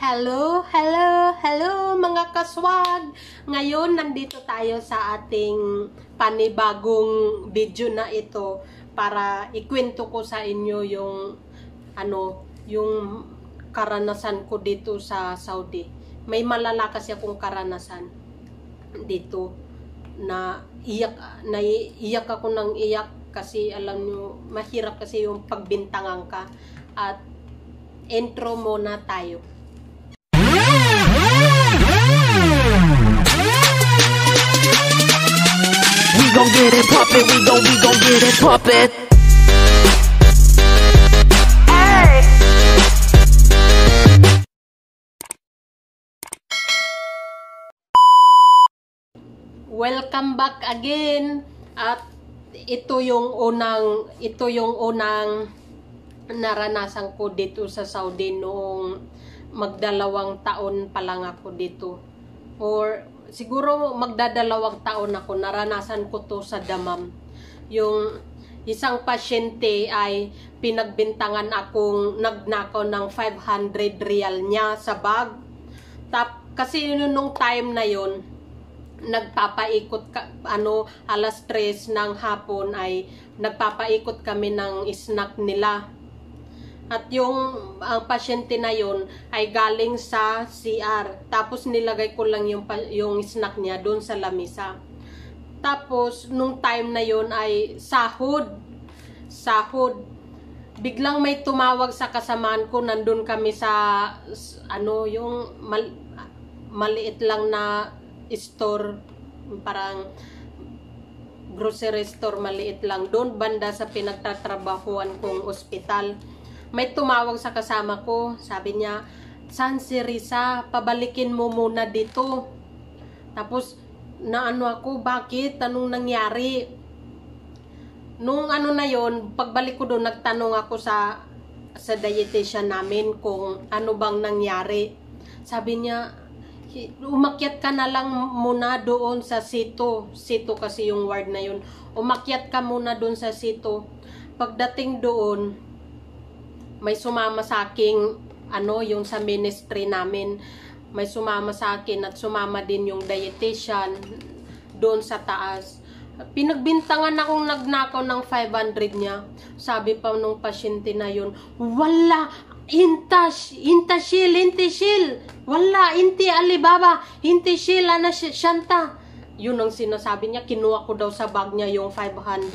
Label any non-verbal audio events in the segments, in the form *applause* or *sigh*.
Hello, hello, hello mga kaswag! Ngayon, nandito tayo sa ating panibagong video na ito para ikwento ko sa inyo yung ano, yung karanasan ko dito sa Saudi. May malala kasi akong karanasan dito na iyak, na iyak ako ng iyak kasi alam nyo, mahirap kasi yung pagbintangan ka at intro muna tayo. gon' get it poppin', we gon' we gon' get it poppin'. Welcome back again at ito yung unang ito yung unang naranasan ko dito sa Saudi noong magdalawang taon pa lang ako dito or siguro magdadalawang taon ako, naranasan ko to sa damam. Yung isang pasyente ay pinagbintangan akong nagnakaw ng 500 real niya sa bag. Tap, kasi nung time na yon nagpapaikot ka, ano alas 3 ng hapon ay nagpapaikot kami ng snack nila at yung ang pasyente na yon ay galing sa CR. Tapos nilagay ko lang yung yung snack niya doon sa lamisa. Tapos nung time na yon ay sahod. Sahod. Biglang may tumawag sa kasamaan ko nandun kami sa ano yung mal, maliit lang na store parang grocery store maliit lang doon banda sa pinagtatrabahuan kong ospital may tumawag sa kasama ko. Sabi niya, San si Risa, pabalikin mo muna dito. Tapos, naano ako, bakit? Anong nangyari? Nung ano na yon pagbalik ko doon, nagtanong ako sa, sa dietitian namin kung ano bang nangyari. Sabi niya, umakyat ka na lang muna doon sa sito. Sito kasi yung ward na yun. Umakyat ka muna doon sa sito. Pagdating doon, may sumama sa aking ano yung sa ministry namin may sumama sa akin at sumama din yung dietitian doon sa taas pinagbintangan akong nagnakaw ng 500 niya sabi pa nung pasyente na yun wala intash intashil intishil wala inti alibaba intishil ana shanta yun ang sinasabi niya, kinuha ko daw sa bag niya yung 500.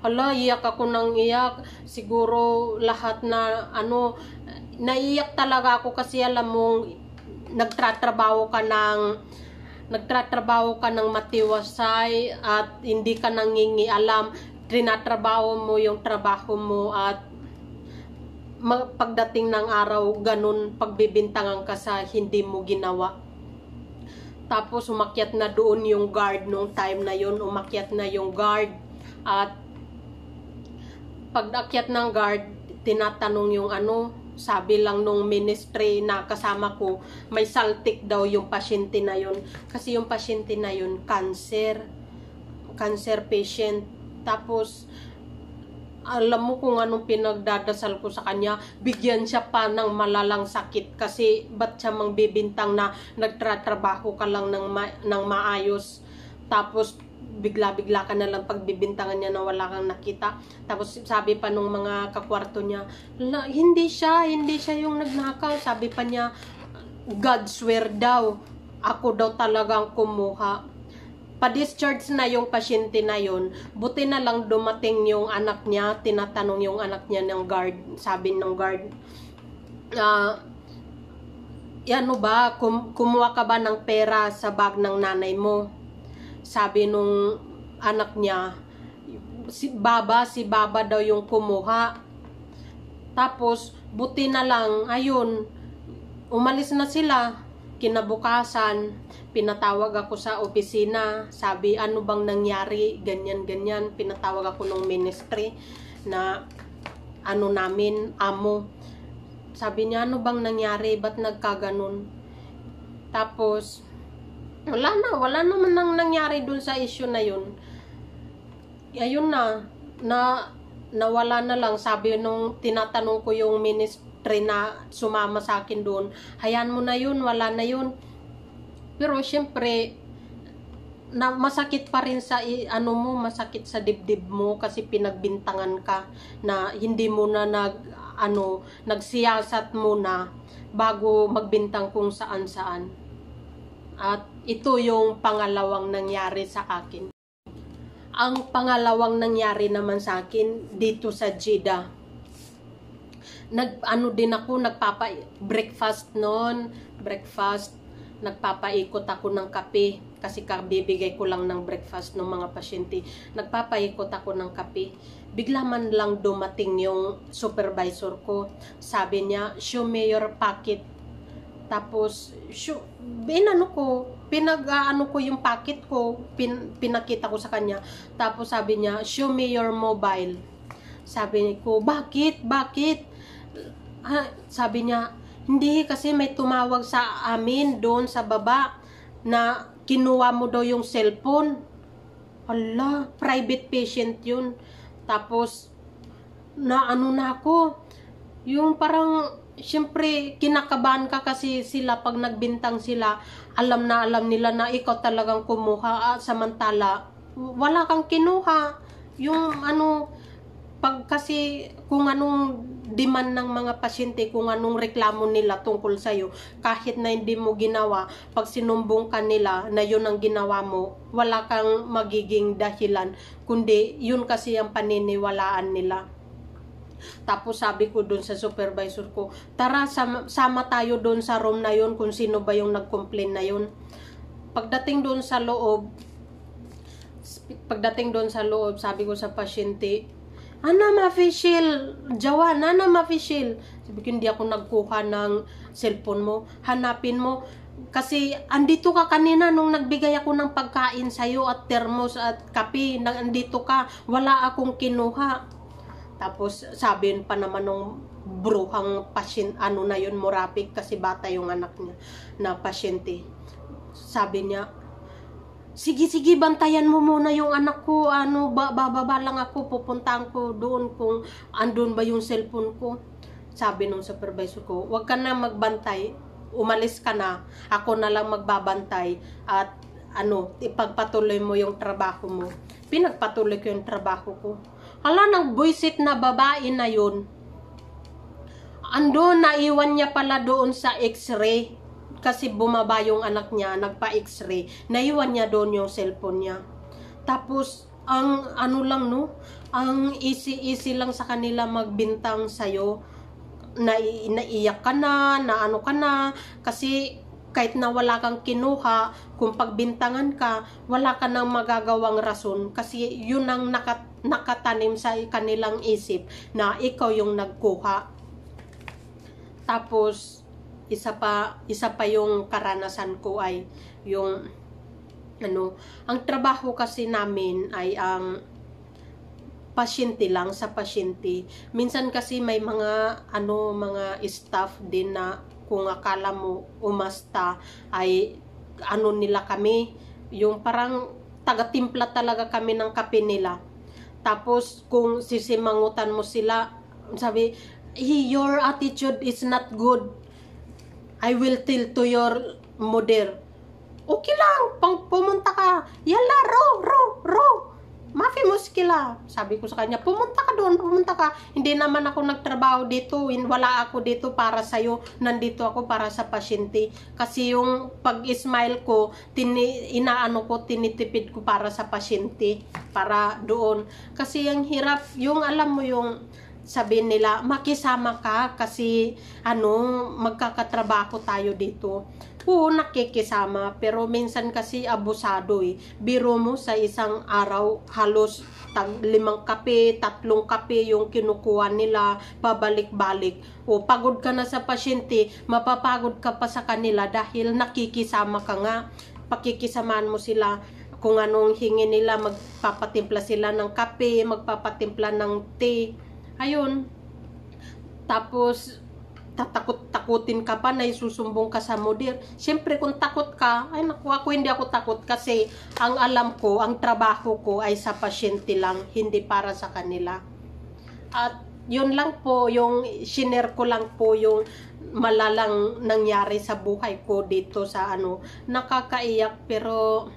Hala, iyak ako ng iyak. Siguro lahat na ano, naiyak talaga ako kasi alam mong nagtratrabaho ka ng nagtratrabaho ka ng matiwasay at hindi ka nangingialam trinatrabaho mo yung trabaho mo at pagdating ng araw ganun pagbibintangan ka sa hindi mo ginawa tapos umakyat na doon yung guard nung time na yun. umakyat na yung guard at pag akyat ng guard, tinatanong yung ano, sabi lang nung ministry na kasama ko, may saltik daw yung pasyente na yun. Kasi yung pasyente na yun, cancer. Cancer patient. Tapos, alam mo kung anong pinagdadasal ko sa kanya, bigyan siya pa ng malalang sakit kasi ba't siya mang bibintang na nagtratrabaho ka lang ng, ma- ng maayos tapos bigla-bigla ka na lang pagbibintangan niya na wala kang nakita. Tapos sabi pa nung mga kakwarto niya, hindi siya, hindi siya yung nagnakaw. Sabi pa niya, God swear daw, ako daw talagang kumuha pa-discharge na yung pasyente na yon. Buti na lang dumating yung anak niya, tinatanong yung anak niya ng guard, sabi ng guard, uh, ano ba, kum kumuha ka ba ng pera sa bag ng nanay mo? Sabi nung anak niya, si Baba, si Baba daw yung kumuha. Tapos, buti na lang, ayun, umalis na sila. Kinabukasan, pinatawag ako sa opisina. Sabi, ano bang nangyari? Ganyan, ganyan. Pinatawag ako ng ministry na ano namin, amo. Sabi niya, ano bang nangyari? Ba't nagkaganon? Tapos, wala na. Wala naman nang nangyari dun sa issue na yun. Ayun na. Na nawala na lang. Sabi nung tinatanong ko yung ministry nag-train na sumama sa akin doon, hayaan mo na yun, wala na yun. Pero syempre, na masakit pa rin sa ano mo, masakit sa dibdib mo kasi pinagbintangan ka na hindi mo na nag ano, nagsiyasat mo na bago magbintang kung saan-saan. At ito yung pangalawang nangyari sa akin. Ang pangalawang nangyari naman sa akin dito sa Jeddah nag ano din ako nagpapa breakfast noon, breakfast nagpapaikot ako ng kape kasi kabibigay ko lang ng breakfast ng mga pasyente. Nagpapaikot ako ng kape. Bigla man lang dumating yung supervisor ko. Sabi niya, show me your packet. Tapos, show, inano ko, pinag-ano ah, ko yung packet ko, pin, pinakita ko sa kanya. Tapos sabi niya, show me your mobile. Sabi ko, bakit, bakit? ha, ah, sabi niya, hindi kasi may tumawag sa amin doon sa baba na kinuha mo daw yung cellphone. Ala, private patient yun. Tapos, na ano na ako, yung parang, syempre, kinakabahan ka kasi sila pag nagbintang sila, alam na alam nila na ikaw talagang kumuha, ah, samantala, wala kang kinuha. Yung ano, pag kasi, kung anong demand ng mga pasyente kung anong reklamo nila tungkol sa iyo Kahit na hindi mo ginawa, pag sinumbong ka nila na yun ang ginawa mo, wala kang magiging dahilan, kundi yun kasi ang paniniwalaan nila. Tapos sabi ko doon sa supervisor ko, tara sama, sama tayo doon sa room na yun kung sino ba yung nag-complain na yon. Pagdating doon sa loob, pagdating doon sa loob, sabi ko sa pasyente, Ana mafishil, jawa, nana mafishil. Sabi ko, hindi ako nagkuha ng cellphone mo. Hanapin mo. Kasi andito ka kanina nung nagbigay ako ng pagkain sa'yo at termos at kape. Nang andito ka, wala akong kinuha. Tapos sabihin pa naman nung bruhang pasyen, ano na yun, morapik kasi bata yung anak niya na pasyente. Sabi niya, sige, sige, bantayan mo muna yung anak ko, ano, bababa lang ako, pupuntaan ko doon kung andun ba yung cellphone ko. Sabi nung supervisor ko, huwag ka na magbantay, umalis ka na, ako na lang magbabantay at ano, ipagpatuloy mo yung trabaho mo. Pinagpatuloy ko yung trabaho ko. Hala, nang buisit na babae na yun. Ando, naiwan niya pala doon sa x-ray kasi bumaba yung anak niya, nagpa-x-ray, naiwan niya doon yung cellphone niya. Tapos, ang ano lang no, ang easy-easy lang sa kanila magbintang sa'yo, na naiyak ka na, na ano ka na, kasi kahit na wala kang kinuha, kung pagbintangan ka, wala ka nang magagawang rason kasi yun ang nakat nakatanim sa kanilang isip na ikaw yung nagkuha. Tapos, isa pa isa pa yung karanasan ko ay yung ano ang trabaho kasi namin ay ang um, pasyente lang sa pasyente. Minsan kasi may mga ano mga staff din na kung akala mo umasta ay ano nila kami yung parang taga-timpla talaga kami ng kape nila. Tapos kung sisimangutan mo sila, sabi, your attitude is not good I will tell to your mother. Okay lang, pang pumunta ka. Yala, ro, ro, ro. Mafi muskila. Sabi ko sa kanya, pumunta ka doon, pumunta ka. Hindi naman ako nagtrabaho dito. Wala ako dito para sa'yo. Nandito ako para sa pasyente. Kasi yung pag-smile ko, tini, inaano ko, tinitipid ko para sa pasyente. Para doon. Kasi yung hirap, yung alam mo yung sabihin nila, makisama ka kasi ano, magkakatrabaho tayo dito. Oo, nakikisama, pero minsan kasi abusado eh. Biro mo sa isang araw, halos tag limang kape, tatlong kape yung kinukuha nila, pabalik-balik. O pagod ka na sa pasyente, mapapagod ka pa sa kanila dahil nakikisama ka nga. Pakikisamaan mo sila kung anong hingi nila, magpapatimpla sila ng kape, magpapatimpla ng tea Ayun. Tapos, tatakot-takutin ka pa na isusumbong ka sa mudir. syempre kung takot ka, ay naku, ako hindi ako takot kasi ang alam ko, ang trabaho ko ay sa pasyente lang, hindi para sa kanila. At yun lang po, yung shiner ko lang po yung malalang nangyari sa buhay ko dito sa ano, nakakaiyak pero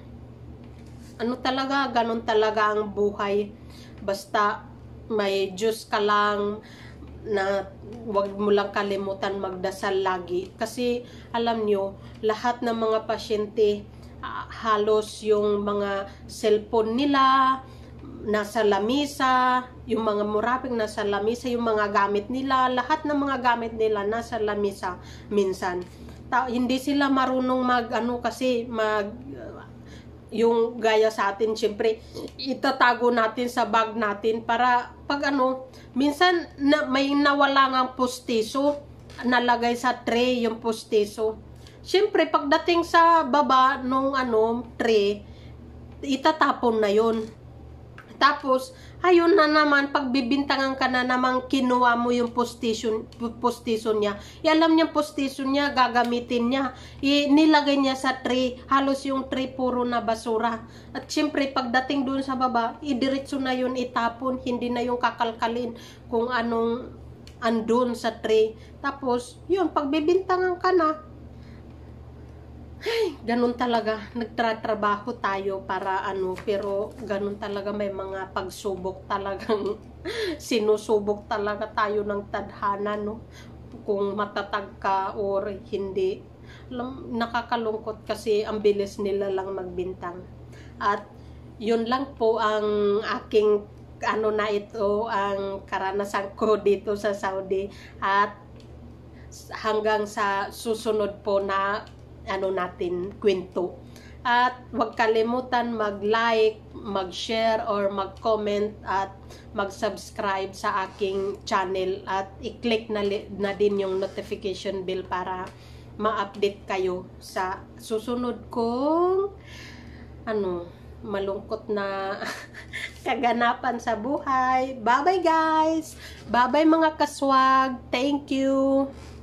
ano talaga, ganun talaga ang buhay. Basta may juice ka lang na huwag mo lang kalimutan magdasal lagi kasi alam nyo lahat ng mga pasyente ah, halos yung mga cellphone nila nasa lamisa yung mga muraping nasa lamisa yung mga gamit nila lahat ng mga gamit nila nasa lamisa minsan ta- hindi sila marunong mag ano kasi mag yung gaya sa atin, syempre, itatago natin sa bag natin para pag ano, minsan na, may nawala ng postiso, nalagay sa tray yung postiso. Syempre, pagdating sa baba nung ano, tray, itatapon na yon tapos, ayun na naman, pagbibintangan ka na naman, kinuha mo yung postisyon, postisyon niya. I alam niya postisyon niya, gagamitin niya. Inilagay niya sa tray, halos yung tray puro na basura. At syempre, pagdating doon sa baba, idiritso na yun itapon, hindi na yung kakalkalin kung anong andun sa tray. Tapos, yun, pagbibintangan ka na, ay, ganun talaga. Nagtratrabaho tayo para ano, pero ganun talaga may mga pagsubok talagang *laughs* sinusubok talaga tayo ng tadhana, no? Kung matatag ka or hindi. Alam, nakakalungkot kasi ang bilis nila lang magbintang. At yun lang po ang aking ano na ito, ang karanasan ko *laughs* dito sa Saudi. At hanggang sa susunod po na ano natin, kwento. At huwag kalimutan mag-like, mag-share, or mag-comment at mag-subscribe sa aking channel at i-click na, na din yung notification bell para ma-update kayo sa susunod kong ano, malungkot na *laughs* kaganapan sa buhay. Bye-bye guys! Bye-bye mga kaswag! Thank you!